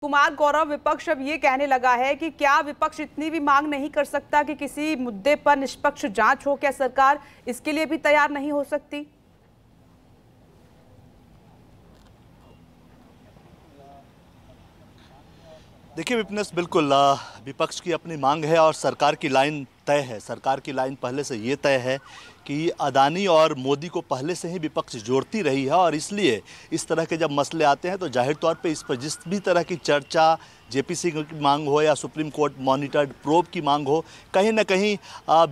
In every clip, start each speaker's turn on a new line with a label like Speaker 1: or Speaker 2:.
Speaker 1: कुमार गौरव विपक्ष अब ये कहने लगा है कि क्या विपक्ष इतनी भी मांग नहीं कर सकता कि किसी मुद्दे पर निष्पक्ष जांच हो क्या सरकार इसके लिए भी तैयार नहीं हो सकती देखिए विपनेस बिल्कुल विपक्ष की अपनी मांग है और सरकार की लाइन तय है सरकार की लाइन पहले से ये तय है कि अदानी और मोदी को पहले से ही विपक्ष जोड़ती रही है और इसलिए इस तरह के जब मसले आते हैं तो जाहिर तौर पे इस पर जिस भी तरह की चर्चा सिंह की मांग हो या सुप्रीम कोर्ट मॉनिटर्ड प्रोब की मांग हो कहीं ना कहीं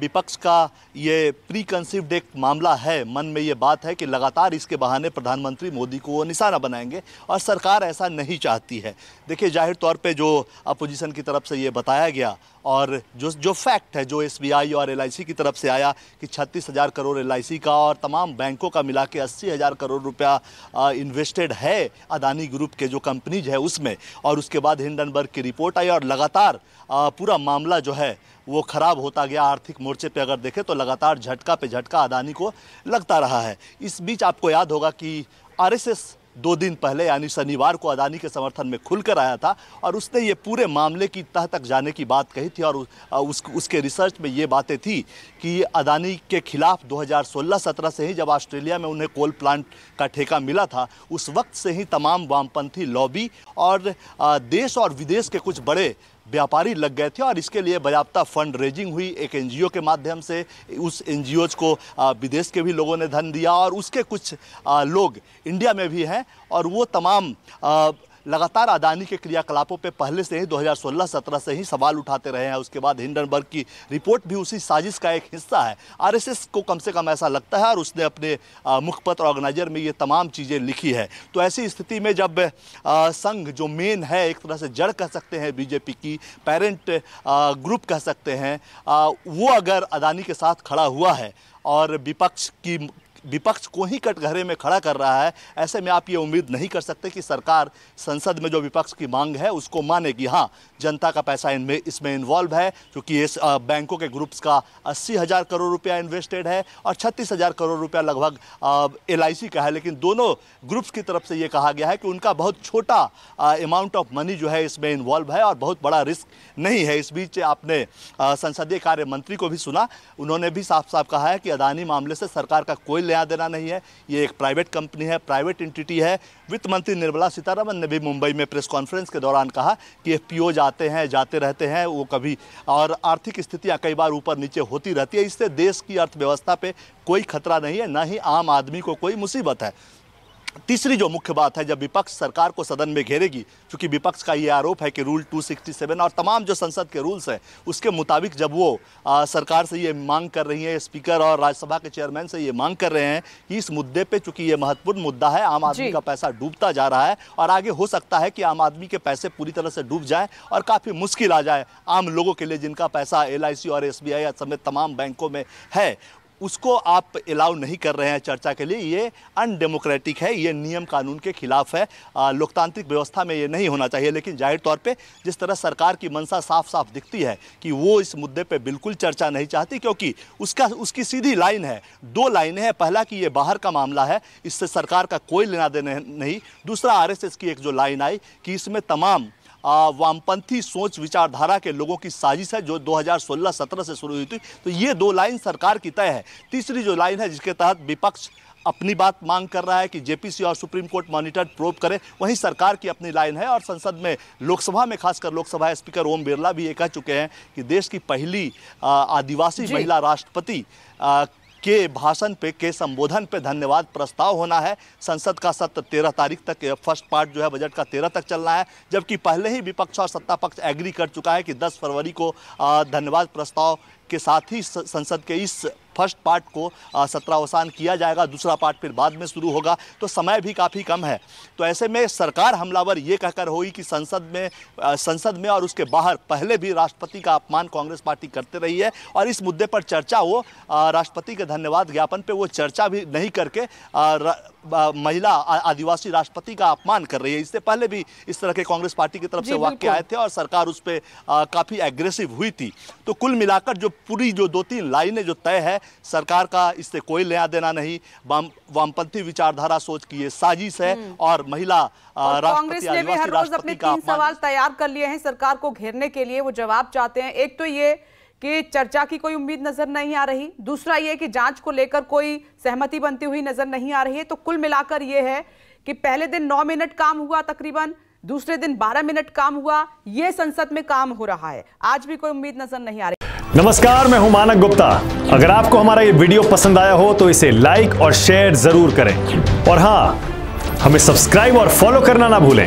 Speaker 1: विपक्ष का ये प्री कंसिव्ड एक मामला है मन में ये बात है कि लगातार इसके बहाने प्रधानमंत्री मोदी को वो निशाना बनाएंगे और सरकार ऐसा नहीं चाहती है देखिए जाहिर तौर पे जो अपोजिशन की तरफ से ये बताया गया और जो जो फैक्ट है जो एस और एल की तरफ से आया कि छत्तीस हज़ार करोड़ एल का और तमाम बैंकों का मिला के अस्सी हज़ार करोड़ रुपया इन्वेस्टेड है अदानी ग्रुप के जो कंपनीज है उसमें और उसके बाद हिंडन हिंडनबर्ग की रिपोर्ट आई और लगातार पूरा मामला जो है वो खराब होता गया आर्थिक मोर्चे पे अगर देखें तो लगातार झटका पे झटका अदानी को लगता रहा है इस बीच आपको याद होगा कि आरएसएस दो दिन पहले यानी शनिवार को अदानी के समर्थन में खुलकर आया था और उसने ये पूरे मामले की तह तक जाने की बात कही थी और उस उसके रिसर्च में ये बातें थी कि अदानी के खिलाफ 2016-17 से ही जब ऑस्ट्रेलिया में उन्हें कोल प्लांट का ठेका मिला था उस वक्त से ही तमाम वामपंथी लॉबी और देश और विदेश के कुछ बड़े व्यापारी लग गए थे और इसके लिए बजाबता फंड रेजिंग हुई एक एनजीओ के माध्यम से उस एनजीओ को विदेश के भी लोगों ने धन दिया और उसके कुछ लोग इंडिया में भी हैं और वो तमाम लगातार अदानी के क्रियाकलापों पर पहले से ही 2016-17 से ही सवाल उठाते रहे हैं उसके बाद हिंडनबर्ग की रिपोर्ट भी उसी साजिश का एक हिस्सा है आरएसएस को कम से कम ऐसा लगता है और उसने अपने मुखपत्र ऑर्गेनाइजर में ये तमाम चीज़ें लिखी है तो ऐसी स्थिति में जब संघ जो मेन है एक तरह से जड़ कह सकते हैं बीजेपी की पेरेंट ग्रुप कह सकते हैं वो अगर अदानी के साथ खड़ा हुआ है और विपक्ष की विपक्ष को ही कटघरे में खड़ा कर रहा है ऐसे में आप ये उम्मीद नहीं कर सकते कि सरकार संसद में जो विपक्ष की मांग है उसको मानेगी हाँ जनता का पैसा इनमें इसमें इन्वॉल्व है क्योंकि इस बैंकों के ग्रुप्स का अस्सी हज़ार करोड़ रुपया इन्वेस्टेड है और छत्तीस हज़ार करोड़ रुपया लगभग एल का है लेकिन दोनों ग्रुप्स की तरफ से ये कहा गया है कि उनका बहुत छोटा अमाउंट ऑफ मनी जो है इसमें इन्वॉल्व है और बहुत बड़ा रिस्क नहीं है इस बीच आपने संसदीय कार्य मंत्री को भी सुना उन्होंने भी साफ साफ कहा है कि अदानी मामले से सरकार का कोई यहाँ देना नहीं है ये एक प्राइवेट कंपनी है प्राइवेट इंटिटी है वित्त मंत्री निर्मला सीतारमन ने भी मुंबई में प्रेस कॉन्फ्रेंस के दौरान कहा कि एफ पी हैं जाते रहते हैं वो कभी और आर्थिक स्थितियाँ कई बार ऊपर नीचे होती रहती है इससे देश की अर्थव्यवस्था पर कोई खतरा नहीं है ना ही आम आदमी को कोई मुसीबत है तीसरी जो मुख्य बात है जब विपक्ष सरकार को सदन में घेरेगी क्योंकि विपक्ष का ये आरोप है कि रूल 267 और तमाम जो संसद के रूल्स हैं उसके मुताबिक जब वो आ, सरकार से ये मांग कर रही है स्पीकर और राज्यसभा के चेयरमैन से ये मांग कर रहे हैं कि इस मुद्दे पे चूंकि ये महत्वपूर्ण मुद्दा है आम आदमी का पैसा डूबता जा रहा है और आगे हो सकता है कि आम आदमी के पैसे पूरी तरह से डूब जाए और काफ़ी मुश्किल आ जाए आम लोगों के लिए जिनका पैसा एल और एस समेत तमाम बैंकों में है उसको आप अलाउ नहीं कर रहे हैं चर्चा के लिए ये अनडेमोक्रेटिक है ये नियम कानून के खिलाफ है लोकतांत्रिक व्यवस्था में ये नहीं होना चाहिए लेकिन जाहिर तौर पे जिस तरह सरकार की मंशा साफ साफ दिखती है कि वो इस मुद्दे पे बिल्कुल चर्चा नहीं चाहती क्योंकि उसका उसकी सीधी लाइन है दो लाइनें हैं पहला कि ये बाहर का मामला है इससे सरकार का कोई लेना देना नहीं दूसरा आर की एक जो लाइन आई कि इसमें तमाम वामपंथी सोच विचारधारा के लोगों की साजिश है जो 2016-17 से शुरू हुई थी तो ये दो लाइन सरकार की तय है तीसरी जो लाइन है जिसके तहत विपक्ष अपनी बात मांग कर रहा है कि जेपीसी और सुप्रीम कोर्ट मॉनिटर्ड प्रोव करें वहीं सरकार की अपनी लाइन है और संसद में लोकसभा में खासकर लोकसभा स्पीकर ओम बिरला भी ये कह चुके हैं कि देश की पहली आदिवासी महिला राष्ट्रपति के भाषण पे के संबोधन पे धन्यवाद प्रस्ताव होना है संसद का सत्र तेरह तारीख तक फर्स्ट पार्ट जो है बजट का तेरह तक चलना है जबकि पहले ही विपक्ष और सत्ता पक्ष एग्री कर चुका है कि दस फरवरी को धन्यवाद प्रस्ताव के साथ ही संसद के इस फर्स्ट पार्ट को सत्रावसान किया जाएगा दूसरा पार्ट फिर बाद में शुरू होगा तो समय भी काफ़ी कम है तो ऐसे में सरकार हमलावर ये कहकर होगी कि संसद में संसद में और उसके बाहर पहले भी राष्ट्रपति का अपमान कांग्रेस पार्टी करते रही है और इस मुद्दे पर चर्चा वो राष्ट्रपति के धन्यवाद ज्ञापन पर वो चर्चा भी नहीं करके महिला आदिवासी राष्ट्रपति का अपमान कर रही है इससे पहले भी इस तरह के कांग्रेस पार्टी की तरफ से वाक्य आए थे और सरकार उस पर काफ़ी एग्रेसिव हुई थी तो कुल मिलाकर जो पूरी जो दो तीन लाइनें जो तय है सरकार का इससे कोई लेना देना नहीं वामपंथी विचारधारा सोच की ये साजिश है हम्म। और महिला कांग्रेस ने भी हर रोज अपने तीन सवाल तैयार कर लिए हैं सरकार को घेरने के लिए वो जवाब चाहते हैं एक तो ये कि चर्चा की कोई उम्मीद नजर नहीं आ रही दूसरा ये कि जांच को लेकर कोई सहमति बनती हुई नजर नहीं आ रही है तो कुल मिलाकर ये है कि पहले दिन नौ मिनट काम हुआ तकरीबन दूसरे दिन 12 मिनट काम हुआ ये संसद में काम हो रहा है आज भी कोई उम्मीद नजर नहीं आ रही नमस्कार मैं हूं मानक गुप्ता अगर आपको हमारा ये वीडियो पसंद आया हो तो इसे लाइक और शेयर जरूर करें और हाँ हमें सब्सक्राइब और फॉलो करना ना भूलें